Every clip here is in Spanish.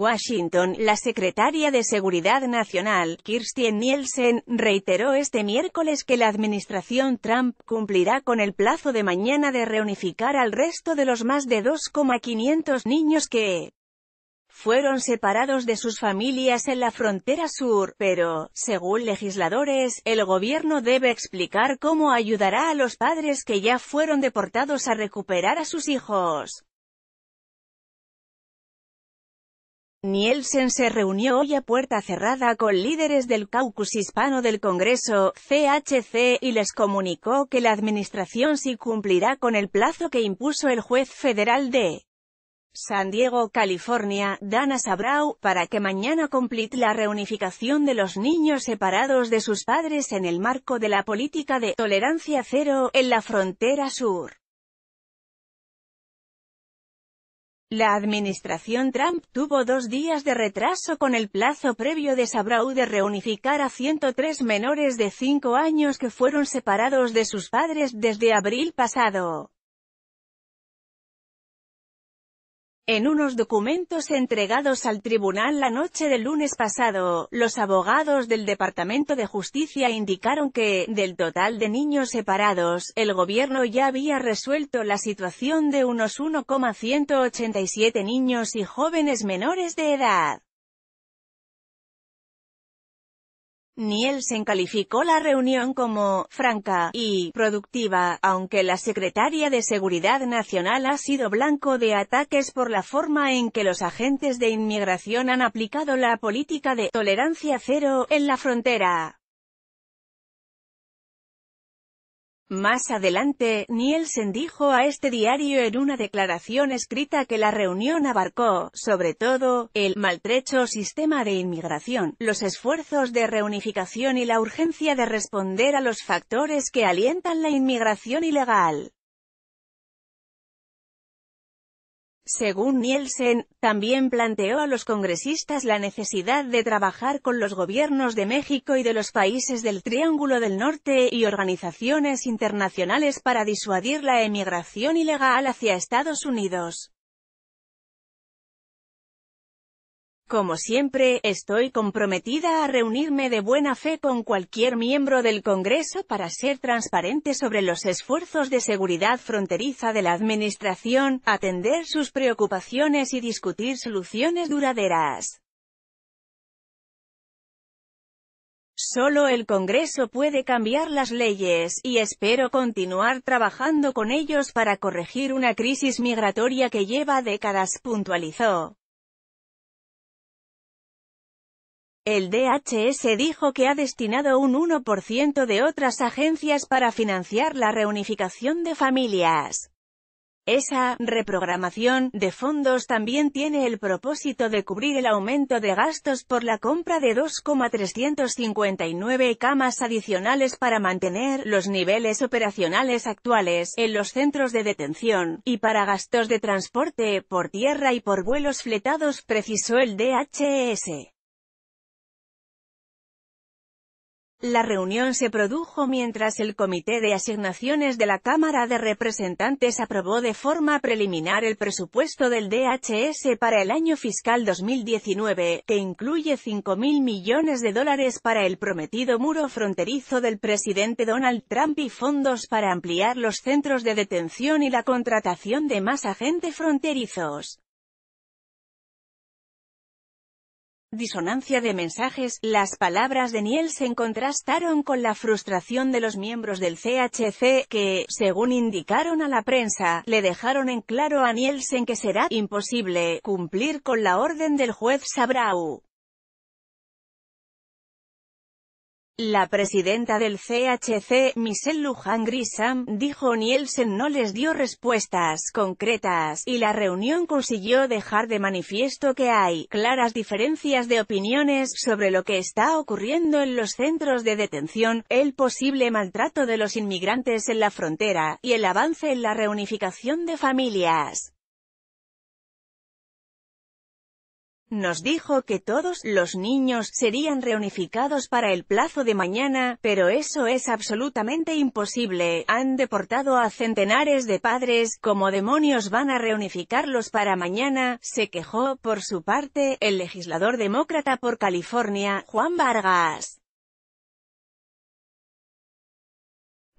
Washington, la secretaria de Seguridad Nacional, Kirsten Nielsen, reiteró este miércoles que la administración Trump cumplirá con el plazo de mañana de reunificar al resto de los más de 2,500 niños que fueron separados de sus familias en la frontera sur, pero, según legisladores, el gobierno debe explicar cómo ayudará a los padres que ya fueron deportados a recuperar a sus hijos. Nielsen se reunió hoy a puerta cerrada con líderes del caucus hispano del Congreso, CHC, y les comunicó que la administración sí cumplirá con el plazo que impuso el juez federal de San Diego, California, Dana Sabrau, para que mañana complete la reunificación de los niños separados de sus padres en el marco de la política de tolerancia cero en la frontera sur. La administración Trump tuvo dos días de retraso con el plazo previo de Sabrau de reunificar a 103 menores de 5 años que fueron separados de sus padres desde abril pasado. En unos documentos entregados al tribunal la noche del lunes pasado, los abogados del Departamento de Justicia indicaron que, del total de niños separados, el gobierno ya había resuelto la situación de unos 1,187 niños y jóvenes menores de edad. Nielsen calificó la reunión como «franca» y «productiva», aunque la secretaria de Seguridad Nacional ha sido blanco de ataques por la forma en que los agentes de inmigración han aplicado la política de «tolerancia cero» en la frontera. Más adelante, Nielsen dijo a este diario en una declaración escrita que la reunión abarcó, sobre todo, el maltrecho sistema de inmigración, los esfuerzos de reunificación y la urgencia de responder a los factores que alientan la inmigración ilegal. Según Nielsen, también planteó a los congresistas la necesidad de trabajar con los gobiernos de México y de los países del Triángulo del Norte y organizaciones internacionales para disuadir la emigración ilegal hacia Estados Unidos. Como siempre, estoy comprometida a reunirme de buena fe con cualquier miembro del Congreso para ser transparente sobre los esfuerzos de seguridad fronteriza de la Administración, atender sus preocupaciones y discutir soluciones duraderas. Solo el Congreso puede cambiar las leyes, y espero continuar trabajando con ellos para corregir una crisis migratoria que lleva décadas, puntualizó. El DHS dijo que ha destinado un 1% de otras agencias para financiar la reunificación de familias. Esa reprogramación de fondos también tiene el propósito de cubrir el aumento de gastos por la compra de 2,359 camas adicionales para mantener los niveles operacionales actuales en los centros de detención, y para gastos de transporte por tierra y por vuelos fletados, precisó el DHS. La reunión se produjo mientras el Comité de Asignaciones de la Cámara de Representantes aprobó de forma preliminar el presupuesto del DHS para el año fiscal 2019, que incluye 5.000 millones de dólares para el prometido muro fronterizo del presidente Donald Trump y fondos para ampliar los centros de detención y la contratación de más agentes fronterizos. disonancia de mensajes, las palabras de Nielsen contrastaron con la frustración de los miembros del CHC, que, según indicaron a la prensa, le dejaron en claro a Nielsen que será imposible cumplir con la orden del juez Sabrau. La presidenta del CHC, Michelle Luján Grisham, dijo Nielsen no les dio respuestas concretas, y la reunión consiguió dejar de manifiesto que hay claras diferencias de opiniones sobre lo que está ocurriendo en los centros de detención, el posible maltrato de los inmigrantes en la frontera, y el avance en la reunificación de familias. Nos dijo que todos los niños serían reunificados para el plazo de mañana, pero eso es absolutamente imposible, han deportado a centenares de padres, como demonios van a reunificarlos para mañana, se quejó, por su parte, el legislador demócrata por California, Juan Vargas.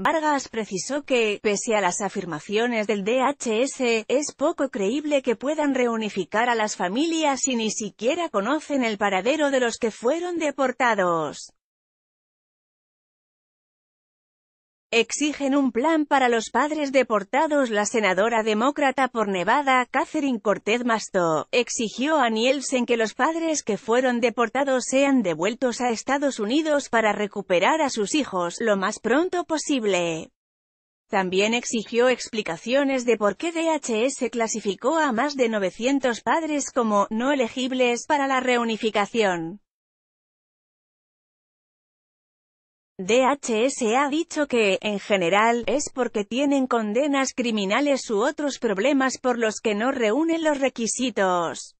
Vargas precisó que, pese a las afirmaciones del DHS, es poco creíble que puedan reunificar a las familias y ni siquiera conocen el paradero de los que fueron deportados. Exigen un plan para los padres deportados. La senadora demócrata por Nevada, Catherine Cortez Masto, exigió a Nielsen que los padres que fueron deportados sean devueltos a Estados Unidos para recuperar a sus hijos lo más pronto posible. También exigió explicaciones de por qué DHS clasificó a más de 900 padres como «no elegibles» para la reunificación. DHS ha dicho que, en general, es porque tienen condenas criminales u otros problemas por los que no reúnen los requisitos.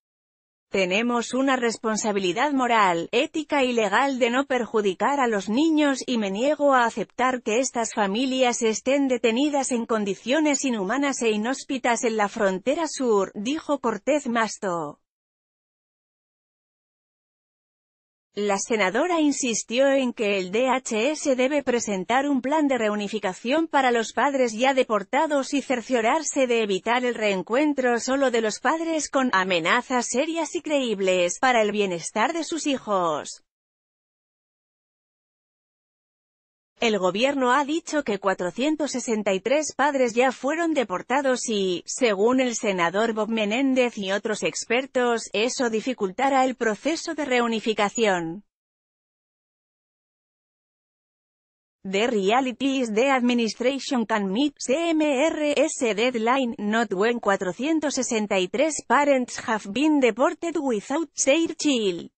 Tenemos una responsabilidad moral, ética y legal de no perjudicar a los niños y me niego a aceptar que estas familias estén detenidas en condiciones inhumanas e inhóspitas en la frontera sur, dijo Cortés Masto. La senadora insistió en que el DHS debe presentar un plan de reunificación para los padres ya deportados y cerciorarse de evitar el reencuentro solo de los padres con amenazas serias y creíbles para el bienestar de sus hijos. El gobierno ha dicho que 463 padres ya fueron deportados y, según el senador Bob Menéndez y otros expertos, eso dificultará el proceso de reunificación. The reality is the administration can meet CMRS deadline not when 463 parents have been deported without their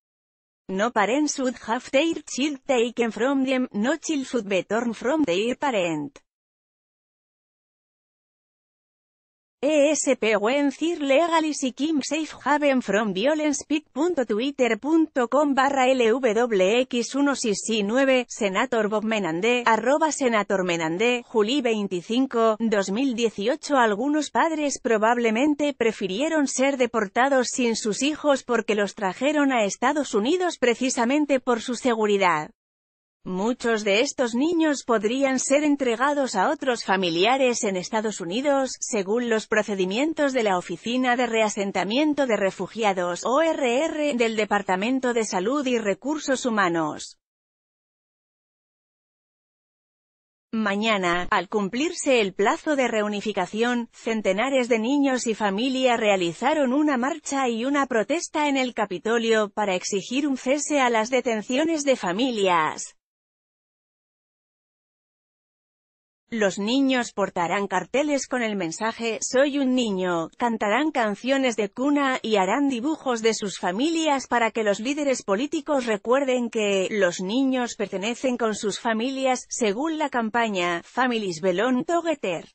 No parents should have their child taken from them, no child should be torn from their parent. ESP Wenzir LEGALIS Y KIM safe haven from violence barra lwx 169 Senator Bob Menandé, arroba Senator Menandé, Juli 25, 2018 Algunos padres probablemente prefirieron ser deportados sin sus hijos porque los trajeron a Estados Unidos precisamente por su seguridad. Muchos de estos niños podrían ser entregados a otros familiares en Estados Unidos, según los procedimientos de la Oficina de Reasentamiento de Refugiados, ORR, del Departamento de Salud y Recursos Humanos. Mañana, al cumplirse el plazo de reunificación, centenares de niños y familia realizaron una marcha y una protesta en el Capitolio para exigir un cese a las detenciones de familias. Los niños portarán carteles con el mensaje «Soy un niño», cantarán canciones de cuna y harán dibujos de sus familias para que los líderes políticos recuerden que los niños pertenecen con sus familias, según la campaña «Families Belong Together».